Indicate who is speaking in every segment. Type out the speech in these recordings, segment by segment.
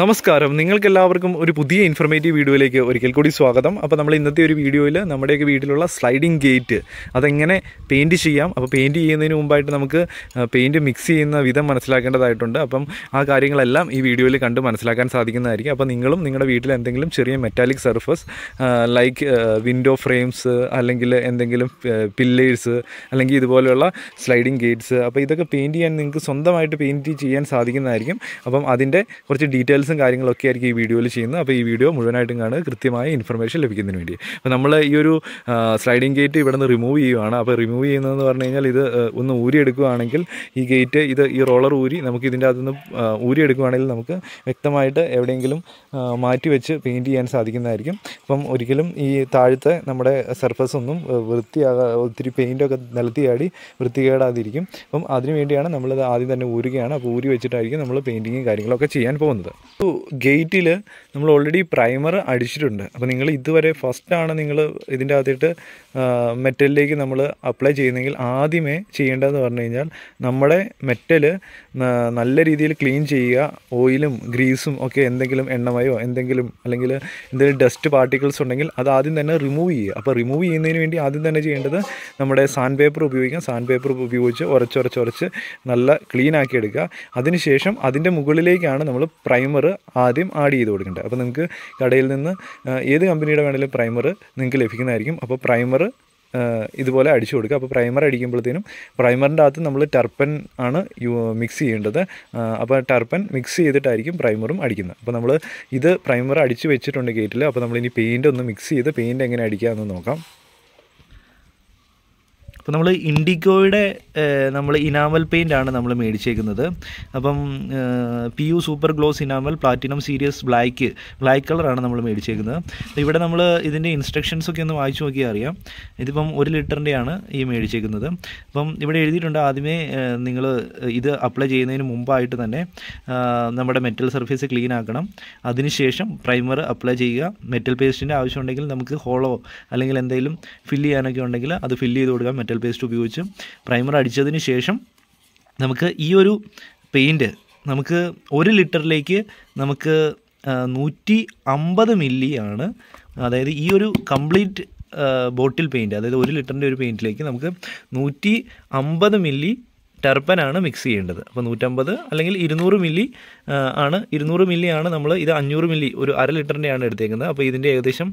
Speaker 1: നമസ്കാരം നിങ്ങൾക്കെല്ലാവർക്കും ഒരു പുതിയ ഇൻഫർമേറ്റീവ് വീഡിയോയിലേക്ക് ഒരിക്കൽ കൂടി സ്വാഗതം അപ്പോൾ നമ്മൾ ഇന്നത്തെ ഒരു വീഡിയോയിൽ നമ്മുടെയൊക്കെ വീട്ടിലുള്ള സ്ലൈഡിംഗ് ഗേറ്റ് അതെങ്ങനെ പെയിൻറ്റ് ചെയ്യാം അപ്പോൾ പെയിൻറ്റ് ചെയ്യുന്നതിന് മുമ്പായിട്ട് നമുക്ക് പെയിൻറ്റ് മിക്സ് ചെയ്യുന്ന വിധം മനസ്സിലാക്കേണ്ടതായിട്ടുണ്ട് അപ്പം ആ കാര്യങ്ങളെല്ലാം ഈ വീഡിയോയിൽ കണ്ട് മനസ്സിലാക്കാൻ സാധിക്കുന്നതായിരിക്കും അപ്പോൾ നിങ്ങളും നിങ്ങളുടെ വീട്ടിൽ എന്തെങ്കിലും ചെറിയ metallic surface like window frames അല്ലെങ്കിൽ എന്തെങ്കിലും പില്ലേഴ്സ് അല്ലെങ്കിൽ ഇതുപോലെയുള്ള സ്ലൈഡിംഗ് ഗേറ്റ്സ് അപ്പോൾ ഇതൊക്കെ പെയിൻറ്റ് ചെയ്യാൻ നിങ്ങൾക്ക് സ്വന്തമായിട്ട് പെയിൻറ്റ് ചെയ്യാൻ സാധിക്കുന്നതായിരിക്കും അപ്പം അതിൻ്റെ കുറച്ച് ഡീറ്റെയിൽ ഡീറ്റെയിൽസും കാര്യങ്ങളൊക്കെ ആയിരിക്കും ഈ വീഡിയോയിൽ ചെയ്യുന്നത് അപ്പോൾ ഈ വീഡിയോ മുഴുവനായിട്ടും കാണുക കൃത്യമായ ഇൻഫർമേഷൻ ലഭിക്കുന്നതിന് വേണ്ടി അപ്പോൾ നമ്മൾ ഈ ഒരു സ്ലൈഡിംഗ് ഗേറ്റ് ഇവിടെ നിന്ന് റിമൂവ് ചെയ്യുവാണ് അപ്പോൾ റിമൂവ് ചെയ്യുന്നതെന്ന് പറഞ്ഞു കഴിഞ്ഞാൽ ഇത് ഒന്ന് ഊരിയെടുക്കുകയാണെങ്കിൽ ഈ ഗേറ്റ് ഇത് ഈ റോളർ ഊരി നമുക്ക് ഇതിൻ്റെ അകത്തുനിന്ന് ഊരിയെടുക്കുകയാണെങ്കിൽ നമുക്ക് വ്യക്തമായിട്ട് എവിടെയെങ്കിലും മാറ്റി വെച്ച് പെയിൻറ്റ് ചെയ്യാൻ സാധിക്കുന്നതായിരിക്കും അപ്പം ഒരിക്കലും ഈ താഴത്തെ നമ്മുടെ സർഫസ് ഒന്നും വൃത്തിയാകാ ഒത്തിരി പെയിൻറ്റൊക്കെ നിലത്തിയാടി വൃത്തികേടാതിരിക്കും അപ്പം അതിനു വേണ്ടിയാണ് നമ്മളത് ആദ്യം തന്നെ ഊരുകയാണ് അപ്പോൾ ഊരി വെച്ചിട്ടായിരിക്കും നമ്മൾ പെയിൻറ്റിങ്ങും കാര്യങ്ങളൊക്കെ ചെയ്യാൻ പോകുന്നത് ഗേറ്റിൽ നമ്മൾ ഓൾറെഡി പ്രൈമർ അടിച്ചിട്ടുണ്ട് അപ്പോൾ നിങ്ങൾ ഇതുവരെ ഫസ്റ്റാണ് നിങ്ങൾ ഇതിൻ്റെ അകത്തിട്ട് മെറ്റലിലേക്ക് നമ്മൾ അപ്ലൈ ചെയ്യുന്നെങ്കിൽ ആദ്യമേ ചെയ്യേണ്ടതെന്ന് പറഞ്ഞു കഴിഞ്ഞാൽ നമ്മുടെ മെറ്റൽ നല്ല രീതിയിൽ ക്ലീൻ ചെയ്യുക ഓയിലും ഗ്രീസും ഒക്കെ എന്തെങ്കിലും എണ്ണമയോ എന്തെങ്കിലും അല്ലെങ്കിൽ എന്തെങ്കിലും ഡസ്റ്റ് പാർട്ടിക്കിൾസ് ഉണ്ടെങ്കിൽ അത് ആദ്യം തന്നെ റിമൂവ് ചെയ്യുക അപ്പോൾ റിമൂവ് ചെയ്യുന്നതിന് വേണ്ടി ആദ്യം തന്നെ ചെയ്യേണ്ടത് നമ്മുടെ സാൻഡ് പേപ്പർ ഉപയോഗിക്കാം സാൻഡ് പേപ്പർ ഉപയോഗിച്ച് ഉറച്ച് നല്ല ക്ലീൻ ആക്കി എടുക്കുക അതിനുശേഷം അതിൻ്റെ മുകളിലേക്കാണ് നമ്മൾ പ്രൈമർ പ്രൈമർ ആദ്യം ആഡ് ചെയ്ത് കൊടുക്കേണ്ടത് അപ്പോൾ നിങ്ങൾക്ക് കടയിൽ നിന്ന് ഏത് കമ്പനിയുടെ വേണമെങ്കിലും പ്രൈമർ നിങ്ങൾക്ക് ലഭിക്കുന്നതായിരിക്കും അപ്പോൾ പ്രൈമർ ഇതുപോലെ അടിച്ചു കൊടുക്കുക അപ്പോൾ പ്രൈമർ അടിക്കുമ്പോഴത്തേനും പ്രൈമറിൻ്റെ അകത്ത് നമ്മൾ ടർപ്പൻ ആണ് മിക്സ് ചെയ്യേണ്ടത് അപ്പോൾ ടർപ്പൻ മിക്സ് ചെയ്തിട്ടായിരിക്കും പ്രൈമറും അടിക്കുന്നത് അപ്പോൾ നമ്മൾ ഇത് പ്രൈമർ അടിച്ച് വെച്ചിട്ടുണ്ട് ഗേറ്റിൽ അപ്പോൾ നമ്മളിനി പെയിൻ്റ് ഒന്ന് മിക്സ് ചെയ്ത് പെയിൻ്റ് എങ്ങനെ അടിക്കുക എന്ന് നോക്കാം അപ്പോൾ നമ്മൾ ഇൻഡിഗോയുടെ നമ്മൾ ഇനാമൽ പെയിൻ്റ് ആണ് നമ്മൾ മേടിച്ചേക്കുന്നത് അപ്പം P U super gloss enamel platinum serious black black കളറാണ് നമ്മൾ മേടിച്ചേക്കുന്നത് ഇവിടെ നമ്മൾ ഇതിൻ്റെ ഇൻസ്ട്രക്ഷൻസൊക്കെ ഒന്ന് വായിച്ചു നോക്കിയാൽ അറിയാം ഇതിപ്പം ഒരു ലിറ്ററിൻ്റെയാണ് ഈ മേടിച്ചേക്കുന്നത് അപ്പം ഇവിടെ എഴുതിയിട്ടുണ്ട് ആദ്യമേ നിങ്ങൾ ഇത് അപ്ലൈ ചെയ്യുന്നതിന് മുമ്പായിട്ട് തന്നെ നമ്മുടെ മെറ്റൽ സർഫേസ് ക്ലീൻ ആക്കണം അതിനുശേഷം പ്രൈമർ അപ്ലൈ ചെയ്യുക മെറ്റൽ പേസ്റ്റിൻ്റെ ആവശ്യമുണ്ടെങ്കിൽ നമുക്ക് ഹോളോ അല്ലെങ്കിൽ എന്തെങ്കിലും ഫില്ല് ചെയ്യാനൊക്കെ ഉണ്ടെങ്കിൽ അത് ഫില്ല് ചെയ്ത് കൊടുക്കാം മെറ്റൽ പേസ്റ്റ് ഉപയോഗിച്ച് പ്രൈമർ അടിച്ചതിന് ശേഷം നമുക്ക് ഈ ഒരു പെയിൻറ്റ് നമുക്ക് ഒരു ലിറ്ററിലേക്ക് നമുക്ക് നൂറ്റി അമ്പത് മില്ലിയാണ് അതായത് ഈ ഒരു കംപ്ലീറ്റ് ബോട്ടിൽ പെയിൻറ്റ് അതായത് ഒരു ലിറ്ററിൻ്റെ ഒരു പെയിൻറ്റിലേക്ക് നമുക്ക് നൂറ്റി അമ്പത് മില്ലി ടർബനാണ് മിക്സ് ചെയ്യേണ്ടത് അപ്പോൾ നൂറ്റമ്പത് അല്ലെങ്കിൽ ഇരുന്നൂറ് മില്ലി ആണ് ഇരുന്നൂറ് മില്ലി ആണ് നമ്മൾ ഇത് അഞ്ഞൂറ് മില്ലി ഒരു അര ലിറ്ററിൻ്റെയാണ് എടുത്തേക്കുന്നത് അപ്പോൾ ഇതിൻ്റെ ഏകദേശം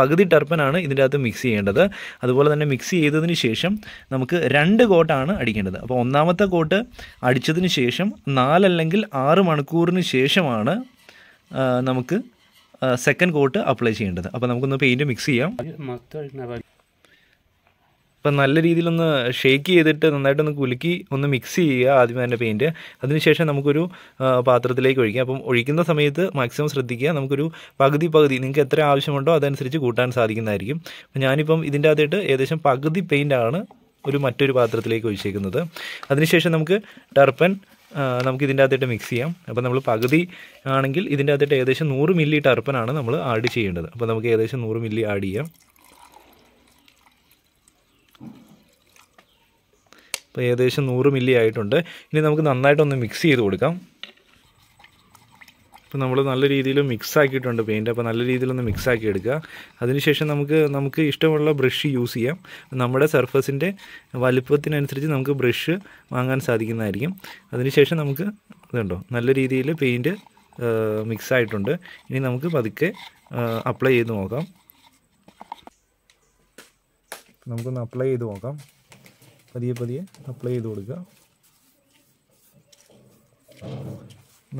Speaker 1: പകുതി ടർബനാണ് ഇതിൻ്റെ അകത്ത് മിക്സ് ചെയ്യേണ്ടത് അതുപോലെ തന്നെ മിക്സ് ചെയ്തതിന് ശേഷം നമുക്ക് രണ്ട് കോട്ടാണ് അടിക്കേണ്ടത് അപ്പോൾ ഒന്നാമത്തെ കോട്ട് അടിച്ചതിന് ശേഷം നാലല്ലെങ്കിൽ ആറ് മണിക്കൂറിന് ശേഷമാണ് നമുക്ക് സെക്കൻഡ് കോട്ട് അപ്ലൈ ചെയ്യേണ്ടത് അപ്പോൾ നമുക്കൊന്ന് പെയിൻറ്റ് മിക്സ് ചെയ്യാം അപ്പം നല്ല രീതിയിലൊന്ന് ഷേക്ക് ചെയ്തിട്ട് നന്നായിട്ടൊന്ന് കുലുക്കി ഒന്ന് മിക്സ് ചെയ്യുക ആദ്യം അതിൻ്റെ പെയിൻറ്റ് അതിനുശേഷം നമുക്കൊരു പാത്രത്തിലേക്ക് ഒഴിക്കാം അപ്പം ഒഴിക്കുന്ന സമയത്ത് മാക്സിമം ശ്രദ്ധിക്കുക നമുക്കൊരു പകുതി പകുതി നിങ്ങൾക്ക് എത്ര ആവശ്യമുണ്ടോ അതനുസരിച്ച് കൂട്ടാൻ സാധിക്കുന്നതായിരിക്കും അപ്പം ഞാനിപ്പം ഇതിൻ്റെ അകത്തായിട്ട് ഏകദേശം പകുതി പെയിൻറ്റാണ് ഒരു മറ്റൊരു പാത്രത്തിലേക്ക് ഒഴിച്ചേക്കുന്നത് അതിനുശേഷം നമുക്ക് ടർപ്പൻ നമുക്ക് ഇതിൻ്റെ അകത്തായിട്ട് മിക്സ് ചെയ്യാം അപ്പോൾ നമ്മൾ പകുതി ആണെങ്കിൽ ഇതിൻ്റെ അകത്തായിട്ട് ഏകദേശം നൂറ് മില്ലി ടർപ്പനാണ് നമ്മൾ ആഡ് ചെയ്യേണ്ടത് അപ്പോൾ നമുക്ക് ഏകദേശം നൂറ് മില്ലി ആഡ് ചെയ്യാം അപ്പോൾ ഏകദേശം നൂറ് മില്ലി ആയിട്ടുണ്ട് ഇനി നമുക്ക് നന്നായിട്ടൊന്ന് മിക്സ് ചെയ്ത് കൊടുക്കാം അപ്പോൾ നമ്മൾ നല്ല രീതിയിൽ മിക്സ് ആക്കിയിട്ടുണ്ട് പെയിൻറ്റ് അപ്പോൾ നല്ല രീതിയിലൊന്ന് മിക്സ് ആക്കി എടുക്കുക അതിനുശേഷം നമുക്ക് നമുക്ക് ഇഷ്ടമുള്ള ബ്രഷ് യൂസ് ചെയ്യാം നമ്മുടെ സർഫസിൻ്റെ വലുപ്പത്തിനനുസരിച്ച് നമുക്ക് ബ്രഷ് വാങ്ങാൻ സാധിക്കുന്നതായിരിക്കും അതിനുശേഷം നമുക്ക് ഇതുണ്ടോ നല്ല രീതിയിൽ പെയിൻറ്റ് മിക്സ് ആയിട്ടുണ്ട് ഇനി നമുക്ക് പതുക്കെ അപ്ലൈ ചെയ്ത് നോക്കാം നമുക്കൊന്ന് അപ്ലൈ ചെയ്ത് നോക്കാം പതിയെ പതിയെ അപ്ലൈ ചെയ്ത് കൊടുക്കുക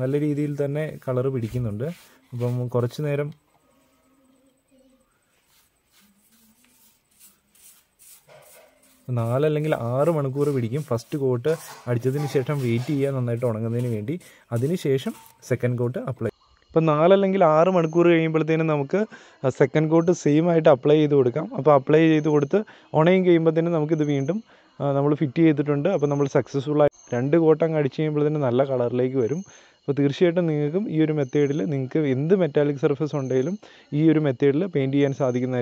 Speaker 1: നല്ല രീതിയിൽ തന്നെ കളർ പിടിക്കുന്നുണ്ട് അപ്പം കുറച്ച് നേരം നാലല്ലെങ്കിൽ ആറ് മണിക്കൂർ പിടിക്കും ഫസ്റ്റ് കോട്ട് അടിച്ചതിന് ശേഷം വെയിറ്റ് ചെയ്യുക നന്നായിട്ട് ഉണങ്ങുന്നതിന് വേണ്ടി അതിനുശേഷം സെക്കൻഡ് കോട്ട് അപ്ലൈ ഇപ്പം നാലല്ലെങ്കിൽ ആറ് മണിക്കൂർ കഴിയുമ്പോഴത്തേനും നമുക്ക് സെക്കൻഡ് കോട്ട് സെയിം ആയിട്ട് അപ്ലൈ ചെയ്ത് കൊടുക്കാം അപ്പോൾ അപ്ലൈ ചെയ്ത് കൊടുത്ത് ഉണയും കഴിയുമ്പോഴത്തേനും നമുക്കിത് വീണ്ടും നമ്മൾ ഫിറ്റ് ചെയ്തിട്ടുണ്ട് അപ്പോൾ നമ്മൾ സക്സസ്ഫുള്ളായി രണ്ട് കോട്ടം കടിച്ച് കഴിയുമ്പോൾ തന്നെ നല്ല കളറിലേക്ക് വരും അപ്പോൾ തീർച്ചയായിട്ടും നിങ്ങൾക്കും ഈ ഒരു മെത്തേഡിൽ നിങ്ങൾക്ക് എന്ത് മെറ്റാലിക് സർഫസ് ഉണ്ടെങ്കിലും ഈ ഒരു മെത്തേഡിൽ പെയിൻറ്റ് ചെയ്യാൻ സാധിക്കുന്നതായിരിക്കും